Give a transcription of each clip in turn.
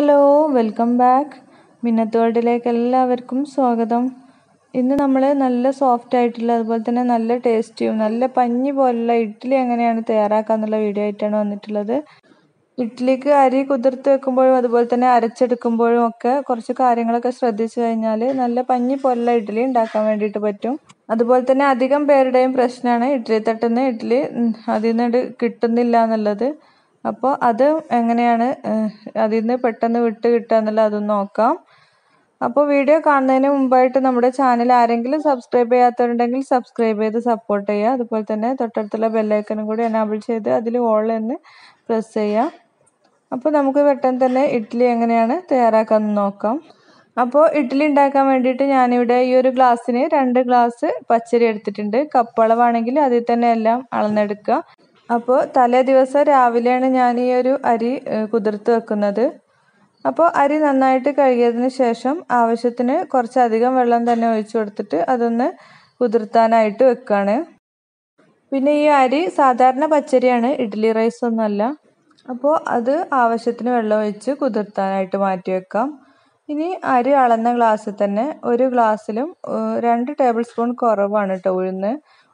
hello welcome back മിന്നത്ത് വേൾഡിലേക്ക് എല്ലാവർക്കും സ്വാഗതം ഇന്ന് നമ്മൾ നല്ല സോഫ്റ്റ് ആയിട്ടുള്ള അതുപോലെ തന്നെ നല്ല ടേസ്റ്റിയും നല്ല പഞ്ഞി പോലുള്ള ഇഡ്ഡലി എങ്ങനെയാണ് എന്നുള്ള വീഡിയോ ആയിട്ടാണ് വന്നിട്ടുള്ളത് ഇഡ്ഡലിക്ക് അരി കുതിർത്ത് വെക്കുമ്പോഴും അതുപോലെ തന്നെ അരച്ചെടുക്കുമ്പോഴും ഒക്കെ കുറച്ച് കാര്യങ്ങളൊക്കെ ശ്രദ്ധിച്ചു കഴിഞ്ഞാൽ നല്ല പഞ്ഞി പോലുള്ള ഇഡ്ഡലി ഉണ്ടാക്കാൻ വേണ്ടിയിട്ട് പറ്റും അതുപോലെ തന്നെ അധികം പേരുടെയും പ്രശ്നമാണ് ഇഡ്ഡലി തട്ടുന്ന ഇഡ്ഡലി അതിൽ നിന്ന് കിട്ടുന്നില്ല എന്നുള്ളത് അപ്പോൾ അത് എങ്ങനെയാണ് അതിൽ നിന്ന് പെട്ടെന്ന് വിട്ട് കിട്ടുക എന്നുള്ള അതൊന്ന് നോക്കാം അപ്പോൾ വീഡിയോ കാണുന്നതിന് മുമ്പായിട്ട് നമ്മുടെ ചാനൽ ആരെങ്കിലും സബ്സ്ക്രൈബ് ചെയ്യാത്തവരുണ്ടെങ്കിൽ സബ്സ്ക്രൈബ് ചെയ്ത് സപ്പോർട്ട് ചെയ്യുക അതുപോലെ തന്നെ തൊട്ടടുത്തുള്ള ബെല്ലൈക്കനും കൂടി എനാബിൾ ചെയ്ത് അതിൽ ഓൾ എന്ന് പ്രസ് ചെയ്യുക അപ്പോൾ നമുക്ക് പെട്ടെന്ന് തന്നെ ഇഡ്ഡലി എങ്ങനെയാണ് തയ്യാറാക്കാൻ നോക്കാം അപ്പോൾ ഇഡ്ഡലി ഉണ്ടാക്കാൻ വേണ്ടിയിട്ട് ഞാനിവിടെ ഈ ഒരു ഗ്ലാസ്സിന് രണ്ട് ഗ്ലാസ് പച്ചരി എടുത്തിട്ടുണ്ട് കപ്പളവാണെങ്കിൽ അതിൽ തന്നെ എല്ലാം അളന്നെടുക്കുക അപ്പോൾ തലേ ദിവസം രാവിലെയാണ് ഞാൻ ഈ ഒരു അരി കുതിർത്ത് വെക്കുന്നത് അപ്പോൾ അരി നന്നായിട്ട് കഴുകിയതിന് ശേഷം ആവശ്യത്തിന് കുറച്ചധികം വെള്ളം തന്നെ ഒഴിച്ചു കൊടുത്തിട്ട് അതൊന്ന് കുതിർത്താനായിട്ട് വെക്കുകയാണ് പിന്നെ ഈ അരി സാധാരണ പച്ചരിയാണ് ഇഡ്ഡലി റൈസ് ഒന്നുമല്ല അപ്പോൾ അത് ആവശ്യത്തിന് വെള്ളം ഒഴിച്ച് കുതിർത്താനായിട്ട് മാറ്റി വെക്കാം ഇനി അരി അളന്ന ഗ്ലാസ്സിൽ തന്നെ ഒരു ഗ്ലാസ്സിലും രണ്ട് ടേബിൾ സ്പൂൺ കുറവാണ് കേട്ടോ ഉഴുന്ന്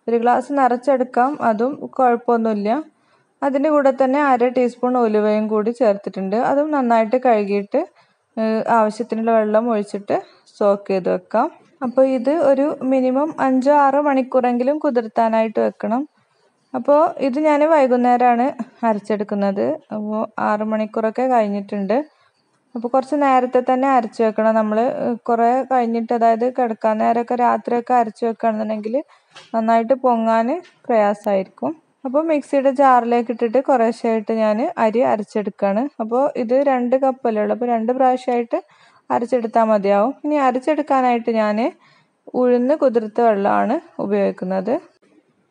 ഒരു ഗ്ലാസ് നിറച്ചെടുക്കാം അതും കുഴപ്പമൊന്നുമില്ല അതിൻ്റെ കൂടെ തന്നെ അര ടീസ്പൂൺ ഉലുവയും കൂടി ചേർത്തിട്ടുണ്ട് അതും നന്നായിട്ട് കഴുകിയിട്ട് ആവശ്യത്തിനുള്ള വെള്ളം ഒഴിച്ചിട്ട് സോക്ക് ചെയ്ത് വെക്കാം അപ്പോൾ ഇത് ഒരു മിനിമം അഞ്ചോ ആറോ മണിക്കൂറെങ്കിലും കുതിർത്താനായിട്ട് വെക്കണം അപ്പോൾ ഇത് ഞാൻ വൈകുന്നേരമാണ് അരച്ചെടുക്കുന്നത് അപ്പോൾ ആറ് മണിക്കൂറൊക്കെ കഴിഞ്ഞിട്ടുണ്ട് അപ്പോൾ കുറച്ച് നേരത്തെ തന്നെ അരച്ച് വെക്കണം നമ്മൾ കുറേ കഴിഞ്ഞിട്ട് അതായത് കിടക്കാൻ നേരമൊക്കെ രാത്രിയൊക്കെ അരച്ച് വെക്കുകയാണെന്നുണ്ടെങ്കിൽ നന്നായിട്ട് പൊങ്ങാൻ പ്രയാസമായിരിക്കും അപ്പോൾ മിക്സിയുടെ ജാറിലേക്ക് ഇട്ടിട്ട് കുറേശ്ശായിട്ട് ഞാൻ അരി അരച്ചെടുക്കുകയാണ് അപ്പോൾ ഇത് രണ്ട് കപ്പല്ലേ ഉള്ളൂ അപ്പോൾ രണ്ട് പ്രാവശ്യമായിട്ട് അരച്ചെടുത്താൽ മതിയാവും ഇനി അരച്ചെടുക്കാനായിട്ട് ഞാൻ ഉഴുന്ന് കുതിർത്ത വെള്ളമാണ് ഉപയോഗിക്കുന്നത്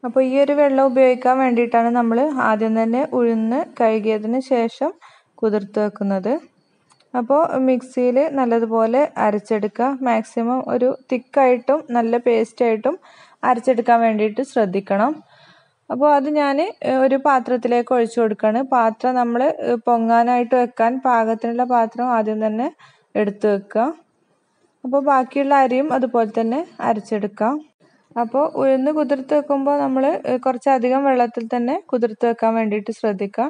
അപ്പോൾ ഈ ഒരു വെള്ളം ഉപയോഗിക്കാൻ വേണ്ടിയിട്ടാണ് നമ്മൾ ആദ്യം തന്നെ ഉഴുന്ന് കഴുകിയതിന് ശേഷം കുതിർത്ത് വെക്കുന്നത് അപ്പോൾ മിക്സിയിൽ നല്ലതുപോലെ അരച്ചെടുക്കുക മാക്സിമം ഒരു തിക്കായിട്ടും നല്ല പേസ്റ്റായിട്ടും അരച്ചെടുക്കാൻ വേണ്ടിയിട്ട് ശ്രദ്ധിക്കണം അപ്പോൾ അത് ഞാൻ ഒരു പാത്രത്തിലേക്ക് ഒഴിച്ചു കൊടുക്കുകയാണ് പാത്രം നമ്മൾ പൊങ്ങാനായിട്ട് വെക്കാൻ പാകത്തിനുള്ള പാത്രം ആദ്യം തന്നെ എടുത്തു വെക്കുക അപ്പോൾ ബാക്കിയുള്ള അരിയും അതുപോലെ തന്നെ അരച്ചെടുക്കാം അപ്പോൾ ഉഴുന്ന് കുതിർത്ത് വെക്കുമ്പോൾ നമ്മൾ കുറച്ചധികം വെള്ളത്തിൽ തന്നെ കുതിർത്ത് വെക്കാൻ വേണ്ടിയിട്ട് ശ്രദ്ധിക്കുക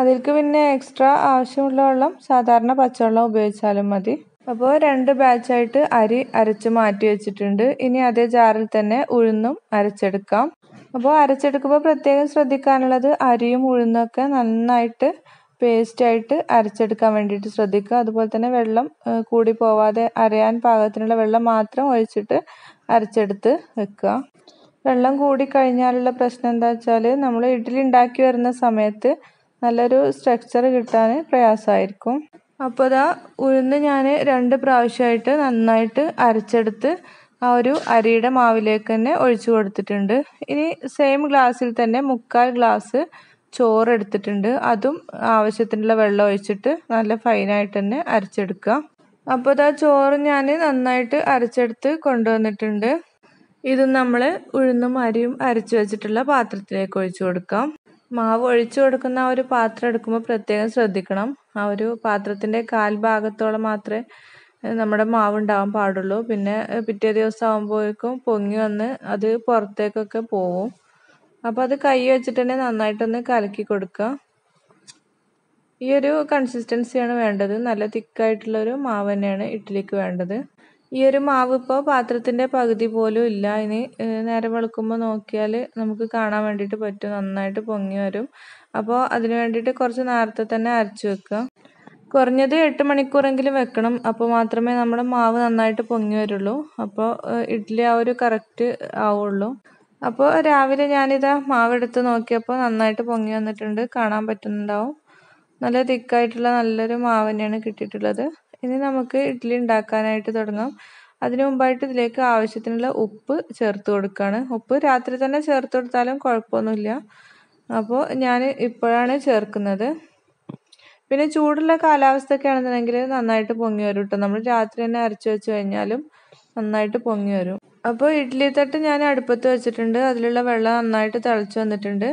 അതിൽക്ക് പിന്നെ എക്സ്ട്രാ ആവശ്യമുള്ള വെള്ളം സാധാരണ പച്ചവെള്ളം ഉപയോഗിച്ചാലും മതി അപ്പോൾ രണ്ട് ബാച്ചായിട്ട് അരി അരച്ച് മാറ്റി വെച്ചിട്ടുണ്ട് ഇനി അതേ ജാറിൽ തന്നെ ഉഴുന്നും അരച്ചെടുക്കാം അപ്പോൾ അരച്ചെടുക്കുമ്പോൾ പ്രത്യേകം ശ്രദ്ധിക്കാനുള്ളത് അരിയും ഉഴുന്നൊക്കെ നന്നായിട്ട് പേസ്റ്റായിട്ട് അരച്ചെടുക്കാൻ വേണ്ടിയിട്ട് ശ്രദ്ധിക്കുക അതുപോലെ തന്നെ വെള്ളം കൂടി പോവാതെ അരയാൻ പാകത്തിനുള്ള വെള്ളം മാത്രം ഒഴിച്ചിട്ട് അരച്ചെടുത്ത് വെക്കുക വെള്ളം കൂടി കഴിഞ്ഞാലുള്ള പ്രശ്നം എന്താ വെച്ചാൽ നമ്മൾ ഇഡ്ഡലി ഉണ്ടാക്കി വരുന്ന സമയത്ത് നല്ലൊരു സ്ട്രക്ചർ കിട്ടാൻ പ്രയാസമായിരിക്കും അപ്പോൾ ദാ ഉഴുന്ന് ഞാൻ രണ്ട് പ്രാവശ്യമായിട്ട് നന്നായിട്ട് അരച്ചെടുത്ത് ആ ഒരു അരിയുടെ മാവിലേക്ക് തന്നെ ഒഴിച്ചു കൊടുത്തിട്ടുണ്ട് ഇനി സെയിം ഗ്ലാസ്സിൽ തന്നെ മുക്കാൽ ഗ്ലാസ് ചോറ് എടുത്തിട്ടുണ്ട് അതും ആവശ്യത്തിനുള്ള വെള്ളം ഒഴിച്ചിട്ട് നല്ല ഫൈനായിട്ട് തന്നെ അരച്ചെടുക്കുക അപ്പോൾ ഇതാ ചോറ് ഞാൻ നന്നായിട്ട് അരച്ചെടുത്ത് കൊണ്ടുവന്നിട്ടുണ്ട് ഇത് നമ്മൾ ഉഴുന്നും അരിയും അരച്ചു വെച്ചിട്ടുള്ള പാത്രത്തിലേക്ക് ഒഴിച്ചു കൊടുക്കാം മാവ് ഒഴിച്ചു കൊടുക്കുന്ന ആ ഒരു പാത്രം എടുക്കുമ്പോൾ പ്രത്യേകം ശ്രദ്ധിക്കണം ആ ഒരു പാത്രത്തിൻ്റെ ഭാഗത്തോളം മാത്രമേ നമ്മുടെ മാവ് ഉണ്ടാവാൻ പാടുള്ളൂ പിന്നെ പിറ്റേ ദിവസം ആകുമ്പോഴേക്കും പൊങ്ങി വന്ന് അത് പുറത്തേക്കൊക്കെ പോവും അപ്പോൾ അത് കൈ വെച്ചിട്ട് തന്നെ നന്നായിട്ടൊന്ന് കലക്കി കൊടുക്കുക ഈ ഒരു കൺസിസ്റ്റൻസിയാണ് വേണ്ടത് നല്ല തിക്കായിട്ടുള്ളൊരു മാവ് തന്നെയാണ് ഇഡ്ഡലിക്ക് വേണ്ടത് ഈ ഒരു മാവ് ഇപ്പോൾ പാത്രത്തിൻ്റെ പകുതി പോലും ഇല്ല ഇനി നേരെ വെളുക്കുമ്പോൾ നോക്കിയാൽ നമുക്ക് കാണാൻ വേണ്ടിയിട്ട് പറ്റും നന്നായിട്ട് പൊങ്ങി വരും അപ്പോൾ അതിന് വേണ്ടിയിട്ട് കുറച്ച് നേരത്തെ തന്നെ അരച്ച് വെക്കുക കുറഞ്ഞത് എട്ട് മണിക്കൂറെങ്കിലും വെക്കണം അപ്പോൾ മാത്രമേ നമ്മുടെ മാവ് നന്നായിട്ട് പൊങ്ങി വരുള്ളൂ അപ്പോൾ ഇഡ്ഡലി ആ ഒരു കറക്റ്റ് ആവുള്ളൂ അപ്പോൾ രാവിലെ ഞാനിതാ മാവെടുത്ത് നോക്കിയപ്പോൾ നന്നായിട്ട് പൊങ്ങി വന്നിട്ടുണ്ട് കാണാൻ പറ്റുന്നുണ്ടാവും നല്ല തിക്കായിട്ടുള്ള നല്ലൊരു മാവ് തന്നെയാണ് കിട്ടിയിട്ടുള്ളത് ഇനി നമുക്ക് ഇഡ്ഡലി ഉണ്ടാക്കാനായിട്ട് തുടങ്ങാം അതിനു മുമ്പായിട്ട് ഇതിലേക്ക് ആവശ്യത്തിനുള്ള ഉപ്പ് ചേർത്ത് കൊടുക്കുകയാണ് ഉപ്പ് രാത്രി തന്നെ ചേർത്ത് കൊടുത്താലും കുഴപ്പമൊന്നുമില്ല അപ്പോൾ ഞാൻ ഇപ്പോഴാണ് ചേർക്കുന്നത് പിന്നെ ചൂടുള്ള കാലാവസ്ഥയൊക്കെ ആണെന്നുണ്ടെങ്കിൽ നന്നായിട്ട് പൊങ്ങി വരും കേട്ടോ നമ്മൾ രാത്രി തന്നെ അരച്ചു വെച്ച് കഴിഞ്ഞാലും നന്നായിട്ട് പൊങ്ങി വരും അപ്പോൾ ഇഡ്ഡലി തട്ട് ഞാൻ അടുപ്പത്ത് വെച്ചിട്ടുണ്ട് അതിലുള്ള വെള്ളം നന്നായിട്ട് തിളച്ച് വന്നിട്ടുണ്ട്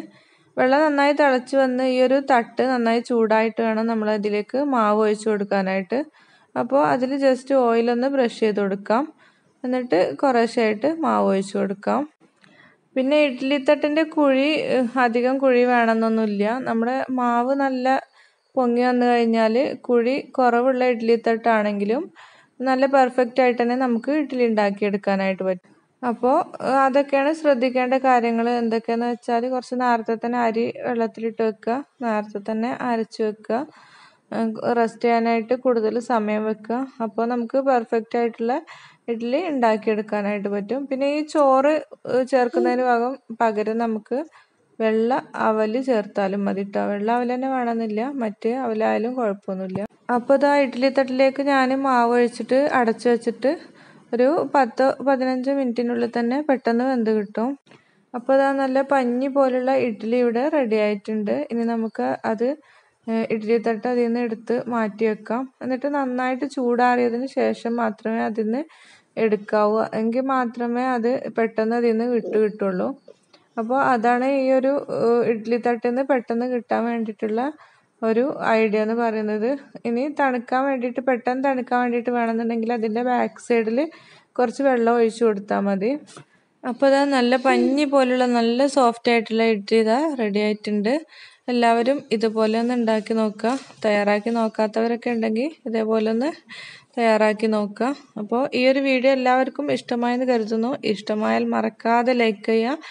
വെള്ളം നന്നായി തിളച്ച് വന്ന് ഈ ഒരു തട്ട് നന്നായി ചൂടായിട്ട് വേണം നമ്മൾ അതിലേക്ക് മാവ് ഒഴിച്ചു കൊടുക്കാനായിട്ട് അപ്പോൾ അതിൽ ജസ്റ്റ് ഓയിലൊന്ന് ബ്രഷ് ചെയ്ത് കൊടുക്കാം എന്നിട്ട് കുറേശ്ശായിട്ട് മാവ് ഒഴിച്ചു കൊടുക്കാം പിന്നെ ഇഡ്ഡലിത്തട്ടിൻ്റെ കുഴി അധികം കുഴി വേണമെന്നൊന്നുമില്ല നമ്മുടെ മാവ് നല്ല പൊങ്ങി വന്നു കഴിഞ്ഞാൽ കുഴി കുറവുള്ള ഇഡ്ഡലിത്തട്ടാണെങ്കിലും നല്ല പെർഫെക്റ്റ് ആയിട്ട് തന്നെ നമുക്ക് ഇഡ്ഡലി ഉണ്ടാക്കിയെടുക്കാനായിട്ട് പറ്റും അപ്പോൾ അതൊക്കെയാണ് ശ്രദ്ധിക്കേണ്ട കാര്യങ്ങൾ എന്തൊക്കെയാണെന്ന് വെച്ചാൽ കുറച്ച് നേരത്തെ തന്നെ അരി വെള്ളത്തിലിട്ട് വെക്കുക നേരത്തെ തന്നെ അരച്ച് വെക്കുക റെസ്റ്റ് ചെയ്യാനായിട്ട് കൂടുതൽ സമയം വെക്കുക അപ്പോൾ നമുക്ക് പെർഫെക്റ്റ് ആയിട്ടുള്ള ഇഡ്ഡലി ഉണ്ടാക്കിയെടുക്കാനായിട്ട് പറ്റും പിന്നെ ഈ ചോറ് ചേർക്കുന്നതിന് ഭാഗം പകരം നമുക്ക് വെള്ള അവൽ ചേർത്താലും മതി കേട്ടോ വെള്ള അവൽ തന്നെ വേണമെന്നില്ല മറ്റ് അവലായാലും കുഴപ്പമൊന്നുമില്ല അപ്പോൾ ഇതാ ഇഡ്ഡലി തട്ടിലേക്ക് ഞാൻ മാവ് ഒഴിച്ചിട്ട് അടച്ചു വെച്ചിട്ട് ഒരു പത്ത് പതിനഞ്ച് മിനിറ്റിനുള്ളിൽ തന്നെ പെട്ടെന്ന് വെന്ത് കിട്ടും അപ്പോൾ ഇതാ നല്ല പഞ്ഞി പോലുള്ള ഇഡ്ഡലി ഇവിടെ റെഡി ആയിട്ടുണ്ട് ഇനി നമുക്ക് അത് ഇഡ്ഡലിത്തട്ട് അതിൽ നിന്ന് എടുത്ത് മാറ്റി വെക്കാം എന്നിട്ട് നന്നായിട്ട് ചൂടാറിയതിന് ശേഷം മാത്രമേ അതിൽ നിന്ന് എടുക്കാവൂ എങ്കിൽ മാത്രമേ അത് പെട്ടെന്ന് അതിൽ നിന്ന് വിട്ടു കിട്ടുള്ളൂ അപ്പോൾ അതാണ് ഈ ഒരു ഇഡ്ഡലി തട്ടിൽ നിന്ന് പെട്ടെന്ന് കിട്ടാൻ വേണ്ടിയിട്ടുള്ള ഒരു ഐഡിയ എന്ന് പറയുന്നത് ഇനി തണുക്കാൻ വേണ്ടിയിട്ട് പെട്ടെന്ന് തണുക്കാൻ വേണ്ടിയിട്ട് വേണമെന്നുണ്ടെങ്കിൽ അതിൻ്റെ ബാക്ക് സൈഡിൽ കുറച്ച് വെള്ളം ഒഴിച്ചു കൊടുത്താൽ മതി അപ്പോൾ അതാ നല്ല പഞ്ഞി പോലുള്ള നല്ല സോഫ്റ്റ് ആയിട്ടുള്ള ഇഡ്ഡലി ഇതാ റെഡി ആയിട്ടുണ്ട് എല്ലാവരും ഇതുപോലെ ഒന്ന് ഉണ്ടാക്കി നോക്കുക തയ്യാറാക്കി നോക്കാത്തവരൊക്കെ ഉണ്ടെങ്കിൽ ഇതേപോലെ ഒന്ന് തയ്യാറാക്കി നോക്കുക അപ്പോൾ ഈ ഒരു വീഡിയോ എല്ലാവർക്കും ഇഷ്ടമായെന്ന് കരുതുന്നു ഇഷ്ടമായാൽ മറക്കാതെ ലൈക്ക് ചെയ്യുക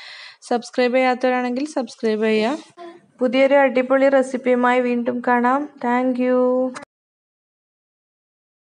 സബ്സ്ക്രൈബ് ചെയ്യാത്തവരാണെങ്കിൽ സബ്സ്ക്രൈബ് ചെയ്യുക പുതിയൊരു അടിപൊളി റെസിപ്പിയുമായി വീണ്ടും കാണാം താങ്ക്